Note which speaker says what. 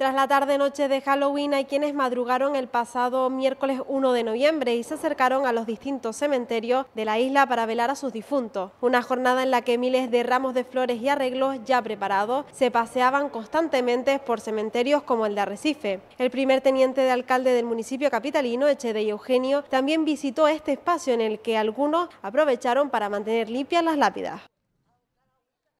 Speaker 1: Tras la tarde-noche de Halloween hay quienes madrugaron el pasado miércoles 1 de noviembre y se acercaron a los distintos cementerios de la isla para velar a sus difuntos. Una jornada en la que miles de ramos de flores y arreglos ya preparados se paseaban constantemente por cementerios como el de Arrecife. El primer teniente de alcalde del municipio capitalino, de Eugenio, también visitó este espacio en el que algunos aprovecharon para mantener limpias las lápidas.